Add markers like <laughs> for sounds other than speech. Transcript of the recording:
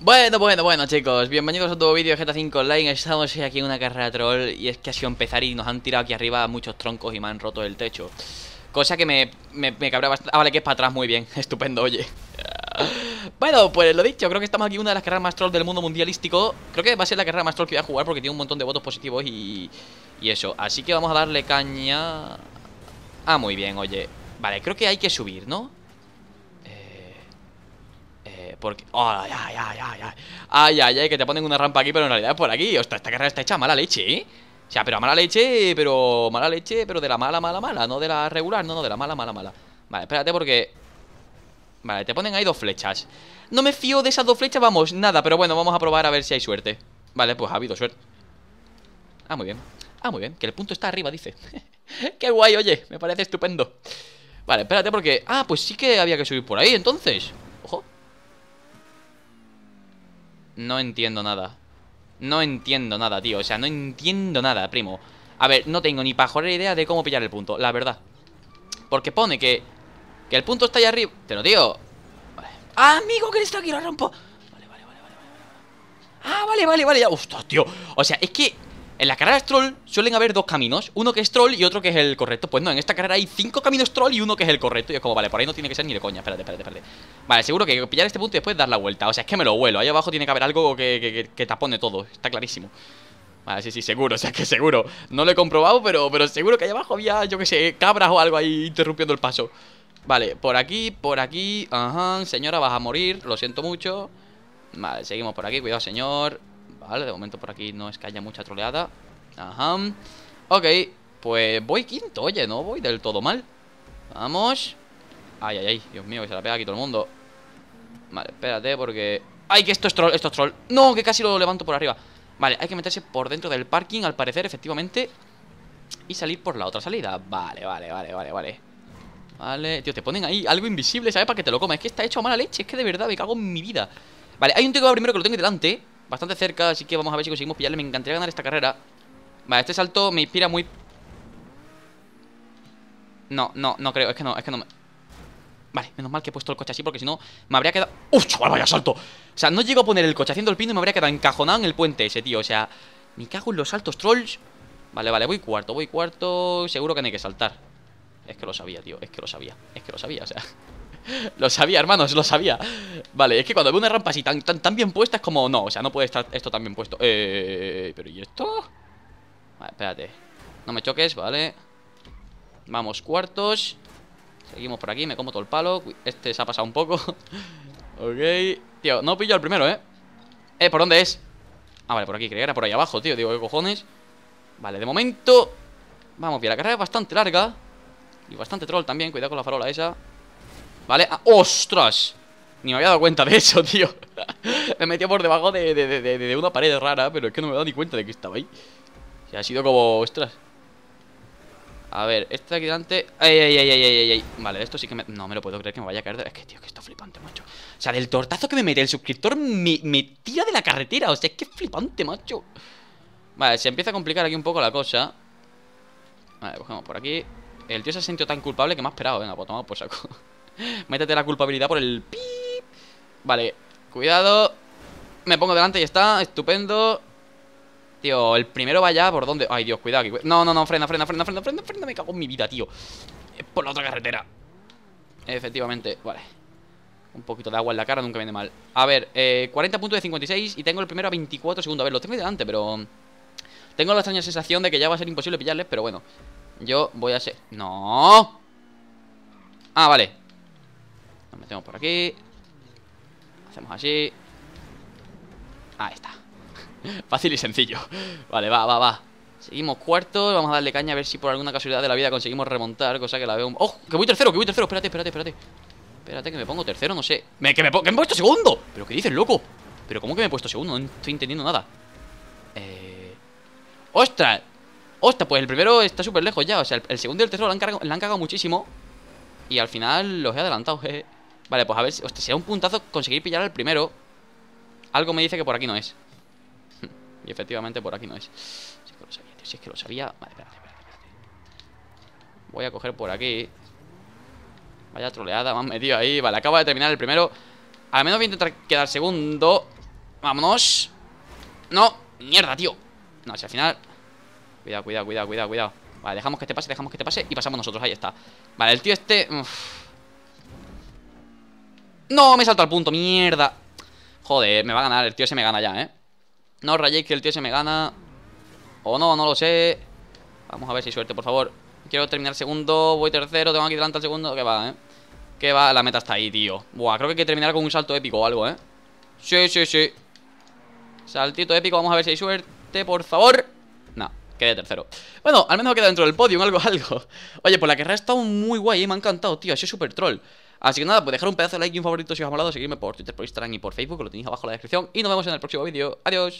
Bueno, bueno, bueno chicos, bienvenidos a otro vídeo de GTA 5 Online Estamos aquí en una carrera troll y es que ha sido empezar y nos han tirado aquí arriba muchos troncos y me han roto el techo Cosa que me, me, bastante... Ah, vale, que es para atrás, muy bien, <laughs> estupendo, oye Bueno, pues lo dicho, creo que estamos aquí en una de las carreras más troll del mundo mundialístico Creo que va a ser la carrera más troll que voy a jugar porque tiene un montón de votos positivos y, y eso Así que vamos a darle caña... Ah, muy bien, oye Vale, creo que hay que subir, ¿no? Porque... ay, ay, ay, ay! ¡Ay, ay, ay! Que te ponen una rampa aquí, pero en realidad es por aquí. Ostras, esta carrera está hecha a mala leche, ¿eh? O sea, pero a mala leche, pero... Mala leche, pero de la mala, mala, mala. No de la regular, no, no, de la mala, mala, mala. Vale, espérate porque... Vale, te ponen ahí dos flechas. No me fío de esas dos flechas, vamos, nada. Pero bueno, vamos a probar a ver si hay suerte. Vale, pues ha habido suerte. Ah, muy bien. Ah, muy bien. Que el punto está arriba, dice. <laughs> Qué guay, oye. Me parece estupendo. Vale, espérate porque... Ah, pues sí que había que subir por ahí, entonces. No entiendo nada. No entiendo nada, tío. O sea, no entiendo nada, primo. A ver, no tengo ni ni idea de cómo pillar el punto, la verdad. Porque pone que... Que el punto está allá arriba. Te lo digo. Vale. ¡Ah, amigo, que esto aquí lo rompo! Vale, vale, vale, vale. Ah, vale, vale, vale. Ya. Ostras, tío. O sea, es que... En las carreras troll suelen haber dos caminos, uno que es troll y otro que es el correcto. Pues no, en esta carrera hay cinco caminos troll y uno que es el correcto. Y es como, vale, por ahí no tiene que ser ni de coña. Espérate, espérate, espérate. Vale, seguro que pillar este punto y después dar la vuelta. O sea, es que me lo vuelo. Ahí abajo tiene que haber algo que, tapone todo. Está clarísimo. Vale, sí, sí, seguro, <laughs> o sea que seguro. No lo he comprobado, pero, pero seguro que ahí abajo había, yo que sé, cabras o algo ahí interrumpiendo el paso. Vale, por aquí, por aquí. Ajá, señora, vas a morir. Lo siento mucho. Vale, seguimos por aquí. Cuidado, señor. Vale, de momento por aquí no es que haya mucha troleada. Ajá. Ok, pues voy quinto, oye, no voy del todo mal. Vamos. Ay, ay, ay, Dios mío, que se la pega aquí todo el mundo. Vale, espérate porque... ¡Ay, que esto es troll! Esto es troll. No, que casi lo levanto por arriba. Vale, hay que meterse por dentro del parking, al parecer, efectivamente. Y salir por la otra salida. Vale, vale, vale, vale, vale. Vale, tío, te ponen ahí algo invisible, ¿sabes? Para que te lo comas. Es que está hecho a mala leche, es que de verdad me cago en mi vida. Vale, hay un tío que va primero que lo tengo delante bastante cerca, así que vamos a ver si conseguimos pillarle. Me encantaría ganar esta carrera. Vale, este salto me inspira muy... No, no, no creo, es que no, es que no Vale, menos mal que he puesto el coche así porque si no me habría quedado... ¡Uf, vaya salto! O sea, no llego a poner el coche haciendo el pino y me habría quedado encajonado en el puente ese, tío. O sea, me cago en los saltos trolls. Vale, vale, voy cuarto, voy cuarto. Seguro que no hay que saltar. Es que lo sabía, tío, es que lo sabía, es que lo sabía, o sea... <laughs> lo sabía, hermanos, lo sabía. Vale, es que cuando veo una rampa así tan, bien puesta es como... No, o sea, no puede estar esto tan bien puesto. Eh, ¿Pero y esto? Vale, espérate. No me choques, vale. Vamos, cuartos. Seguimos por aquí, me como todo el palo. Este se ha pasado un poco. <laughs> ok. Tío, no pillo el primero, ¿eh? Eh, ¿por dónde es? Ah, vale, por aquí, creía que era por ahí abajo, tío Digo, ¿qué cojones? Vale, de momento Vamos, bien, la carrera es bastante larga Y bastante troll también, cuidado con la farola esa Vale, ah, ¡ostras! Ni me había dado cuenta de eso, <laughs> tío. me metió por debajo de, una pared rara, pero es que no me he dado ni cuenta de que estaba ahí. O sea, ha sido como... Ostras. A ver, este de aquí delante... Ay, ay, ay, ay, ay, ay, Vale, esto sí que me... No me lo puedo creer que me vaya a caer. Es que, tío, que es flipante, macho. O sea, del tortazo que me mete el suscriptor me, me tira de la carretera. O sea, es que es flipante, macho. Vale, se empieza a complicar aquí un poco la cosa. Vale, cogemos por aquí. El tío se ha sentido tan culpable que me ha esperado. Venga, pues tomamos por saco. <laughs> Métete la culpabilidad por el Vale, cuidado Me pongo delante y está, estupendo Tío, el primero va allá por donde... Ay, Dios, cuidado No, no, no, frena, frena, frena, frena, frena, frena Me cago en mi vida, tío Es por la otra carretera Efectivamente, vale Un poquito de agua en la cara nunca viene mal A ver, 40 eh, puntos de 56 Y tengo el primero a 24 segundos A ver, lo tengo delante, pero... Tengo la extraña sensación de que ya va a ser imposible pillarles Pero bueno, yo voy a ser... ¡No! Ah, vale Nos metemos por aquí así Ahí está <laughs> Fácil y sencillo Vale, va, va, va Seguimos cuarto vamos a darle caña a ver si por alguna casualidad de la vida conseguimos remontar, cosa que la veo... ¡Oh! ¡Que voy tercero, que voy tercero! Espérate, espérate, espérate Espérate que me pongo tercero, no sé me, ¡Que me, he puesto segundo! ¿Pero qué dices, loco? ¿Pero cómo que me he puesto segundo? No estoy entendiendo nada Eh... ¡Ostras! ¡Ostras! Pues el primero está súper lejos ya O sea, el, segundo y el tercero le han, han cagado muchísimo Y al final los he adelantado, <laughs> jeje Vale, pues a ver, hostia, sea un puntazo conseguir pillar al primero Algo me dice que por aquí no es <laughs> Y efectivamente por aquí no es Si es que lo sabía, tío, si es que lo sabía Vale, espérate, espérate, espérate. Voy a coger por aquí Vaya troleada, me han metido ahí Vale, acaba de terminar el primero Al menos voy a intentar quedar segundo Vámonos No, mierda, tío No, si al final Cuidado, cuidado, cuidado, cuidado, cuidado Vale, dejamos que te este pase, dejamos que te este pase Y pasamos nosotros, ahí está Vale, el tío este no, me salto al punto, mierda Joder, me va a ganar, el tío se me gana ya, ¿eh? No rayéis que el tío se me gana O no, no lo sé Vamos a ver si hay suerte, por favor Quiero terminar segundo, voy tercero, tengo aquí delante el segundo Que va, ¿eh? Que va, la meta está ahí, tío Buah, creo que hay que terminar con un salto épico o algo, ¿eh? Sí, sí, sí Saltito épico, vamos a ver si hay suerte, por favor No, quedé tercero Bueno, al menos queda dentro del podium, algo, <laughs> algo Oye, por pues la guerra ha estado muy guay, y ¿eh? me ha encantado, tío, ha sido super troll Así que nada, pues dejar un pedazo de like y un favorito si os ha molado, seguirme por Twitter, por Instagram y por Facebook, lo tenéis abajo en la descripción. Y nos vemos en el próximo vídeo. Adiós.